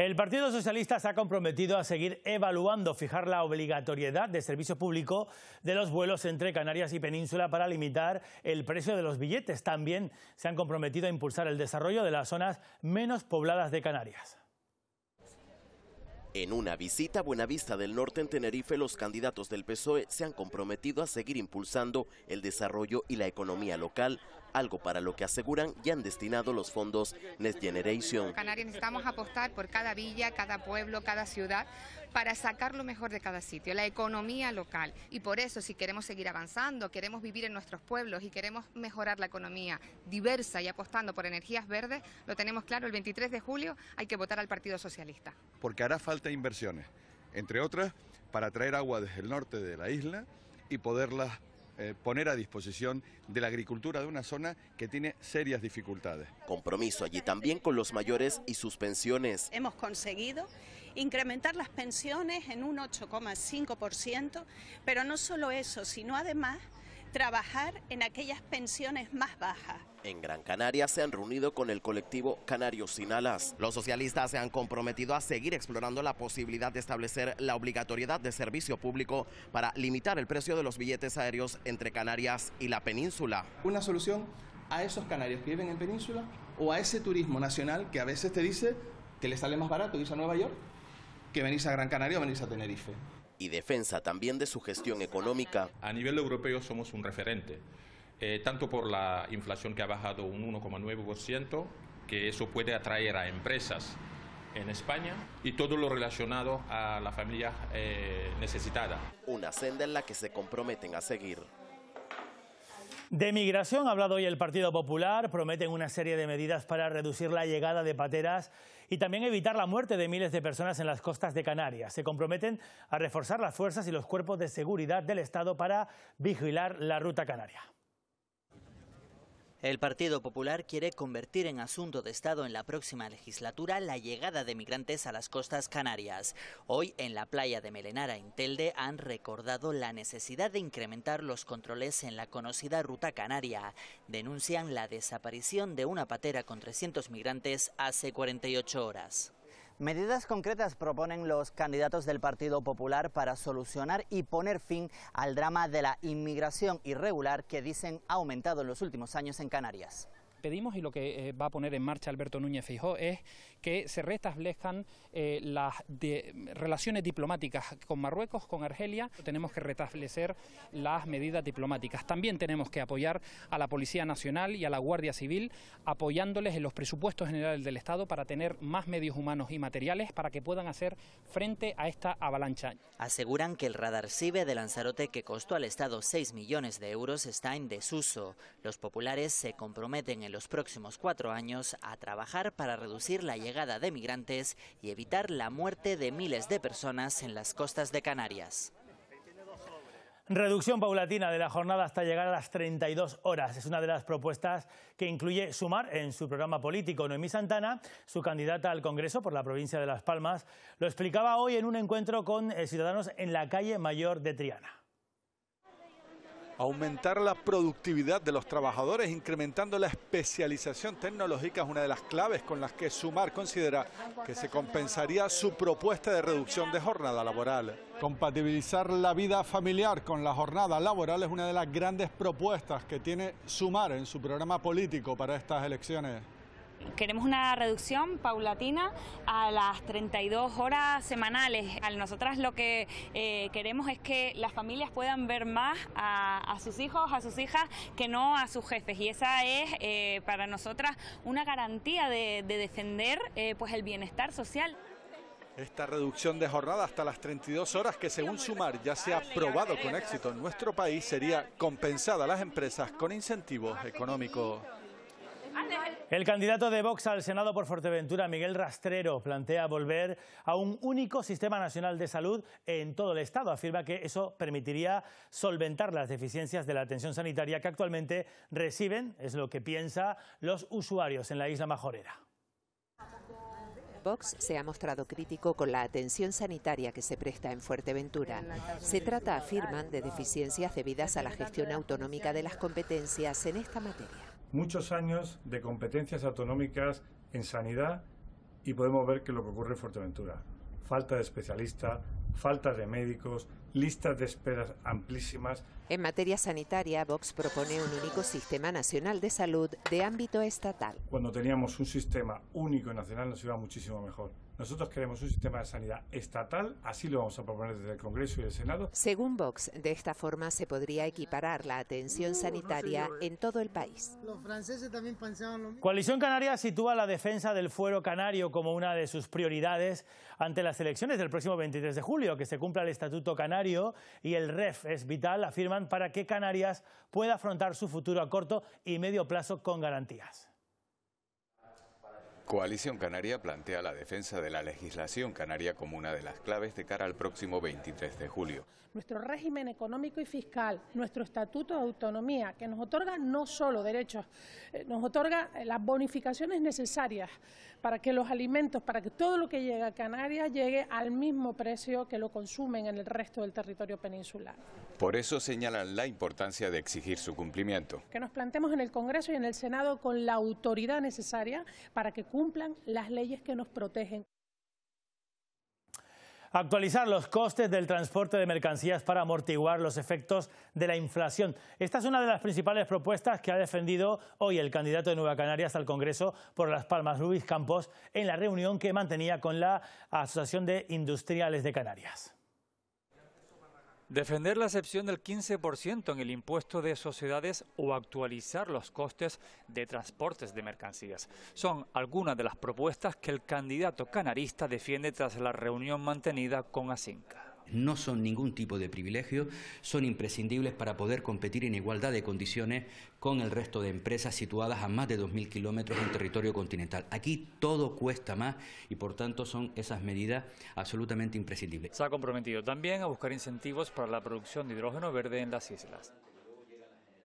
El Partido Socialista se ha comprometido a seguir evaluando fijar la obligatoriedad de servicio público de los vuelos entre Canarias y Península para limitar el precio de los billetes. También se han comprometido a impulsar el desarrollo de las zonas menos pobladas de Canarias. En una visita a Buenavista del Norte en Tenerife, los candidatos del PSOE se han comprometido a seguir impulsando el desarrollo y la economía local, algo para lo que aseguran y han destinado los fondos Next Generation. Canarias necesitamos apostar por cada villa, cada pueblo, cada ciudad, para sacar lo mejor de cada sitio, la economía local. Y por eso, si queremos seguir avanzando, queremos vivir en nuestros pueblos y queremos mejorar la economía diversa y apostando por energías verdes, lo tenemos claro, el 23 de julio hay que votar al Partido Socialista. Porque hará falta inversiones, entre otras, para traer agua desde el norte de la isla y poderlas eh, poner a disposición de la agricultura de una zona que tiene serias dificultades. Compromiso allí también con los mayores y sus pensiones. Hemos conseguido incrementar las pensiones en un 8,5%, pero no solo eso, sino además trabajar en aquellas pensiones más bajas en Gran Canaria se han reunido con el colectivo Canarios Sin Alas. Los socialistas se han comprometido a seguir explorando la posibilidad de establecer la obligatoriedad de servicio público para limitar el precio de los billetes aéreos entre Canarias y la península. Una solución a esos canarios que viven en península o a ese turismo nacional que a veces te dice que le sale más barato ir a Nueva York que venirse a Gran Canaria o venirse a Tenerife. Y defensa también de su gestión económica. A nivel europeo somos un referente eh, tanto por la inflación que ha bajado un 1,9%, que eso puede atraer a empresas en España y todo lo relacionado a la familia eh, necesitada. Una senda en la que se comprometen a seguir. De migración ha hablado hoy el Partido Popular, prometen una serie de medidas para reducir la llegada de pateras y también evitar la muerte de miles de personas en las costas de Canarias. Se comprometen a reforzar las fuerzas y los cuerpos de seguridad del Estado para vigilar la ruta canaria. El Partido Popular quiere convertir en asunto de Estado en la próxima legislatura la llegada de migrantes a las costas canarias. Hoy, en la playa de Melenara, en Telde, han recordado la necesidad de incrementar los controles en la conocida ruta canaria. Denuncian la desaparición de una patera con 300 migrantes hace 48 horas. Medidas concretas proponen los candidatos del Partido Popular para solucionar y poner fin al drama de la inmigración irregular que dicen ha aumentado en los últimos años en Canarias pedimos y lo que eh, va a poner en marcha Alberto Núñez Fijó es que se restablezcan eh, las relaciones diplomáticas con Marruecos, con Argelia. Tenemos que restablecer las medidas diplomáticas. También tenemos que apoyar a la Policía Nacional y a la Guardia Civil, apoyándoles en los presupuestos generales del Estado para tener más medios humanos y materiales para que puedan hacer frente a esta avalancha. Aseguran que el radar CIBE de Lanzarote, que costó al Estado 6 millones de euros, está en desuso. Los populares se comprometen en los próximos cuatro años a trabajar para reducir la llegada de migrantes y evitar la muerte de miles de personas en las costas de Canarias. Reducción paulatina de la jornada hasta llegar a las 32 horas. Es una de las propuestas que incluye Sumar en su programa político. Noemí Santana, su candidata al Congreso por la provincia de Las Palmas, lo explicaba hoy en un encuentro con eh, ciudadanos en la calle Mayor de Triana. Aumentar la productividad de los trabajadores incrementando la especialización tecnológica es una de las claves con las que Sumar considera que se compensaría su propuesta de reducción de jornada laboral. Compatibilizar la vida familiar con la jornada laboral es una de las grandes propuestas que tiene Sumar en su programa político para estas elecciones queremos una reducción paulatina a las 32 horas semanales. A nosotras lo que eh, queremos es que las familias puedan ver más a, sus hijos, a sus hijas, que no a sus jefes. Y esa es eh, para nosotras una garantía de, defender eh, pues el bienestar social. Esta reducción de jornada hasta las 32 horas, que según Sumar ya se ha aprobado con éxito en nuestro país, sería compensada a las empresas con incentivos económicos. El candidato de Vox al Senado por Fuerteventura, Miguel Rastrero, plantea volver a un único sistema nacional de salud en todo el Estado. Afirma que eso permitiría solventar las deficiencias de la atención sanitaria que actualmente reciben, es lo que piensa, los usuarios en la isla majorera. Vox se ha mostrado crítico con la atención sanitaria que se presta en Fuerteventura. Se trata, afirman, de deficiencias debidas a la gestión autonómica de las competencias en esta materia muchos años de competencias autonómicas en sanidad y podemos ver que lo que ocurre en Fuerteventura, falta de especialistas, falta de médicos, listas de esperas amplísimas. En materia sanitaria, Vox propone un único sistema nacional de salud de ámbito estatal. Cuando teníamos un sistema único nacional nos iba muchísimo mejor. Nosotros queremos un sistema de sanidad estatal, así lo vamos a proponer desde el Congreso y el Senado. Según Vox, de esta forma se podría equiparar la atención uh, sanitaria eh. en todo el país. Coalición Canaria sitúa la defensa del fuero canario como una de sus prioridades ante las elecciones del próximo 23 de julio, que se cumpla el Estatuto Canario y el REF es vital, afirman, para que Canarias pueda afrontar su futuro a corto y medio plazo con garantías. Coalición Canaria plantea la defensa de la legislación canaria como una de las claves de cara al próximo 23 de julio. Nuestro régimen económico y fiscal, nuestro estatuto de autonomía, que nos otorga no solo derechos, eh, nos otorga eh, las bonificaciones necesarias para que los alimentos, para que todo lo que llega a Canarias llegue al mismo precio que lo consumen en el resto del territorio peninsular. Por eso señalan la importancia de exigir su cumplimiento. Que nos plantemos en el Congreso y en el Senado con la autoridad necesaria para que cumplan las leyes que nos protegen. Actualizar los costes del transporte de mercancías para amortiguar los efectos de la inflación. Esta es una de las principales propuestas que ha defendido hoy el candidato de Nueva Canarias al Congreso por Las Palmas, Luis Campos, en la reunión que mantenía con la Asociación de Industriales de Canarias. Defender la excepción del 15% en el impuesto de sociedades o actualizar los costes de transportes de mercancías son algunas de las propuestas que el candidato canarista defiende tras la reunión mantenida con Asinca no son ningún tipo de privilegio, son imprescindibles para poder competir en igualdad de condiciones con el resto de empresas situadas a más de 2.000 kilómetros en territorio continental. Aquí todo cuesta más y por tanto son esas medidas absolutamente imprescindibles. Se ha comprometido también a buscar incentivos para la producción de hidrógeno verde en las islas.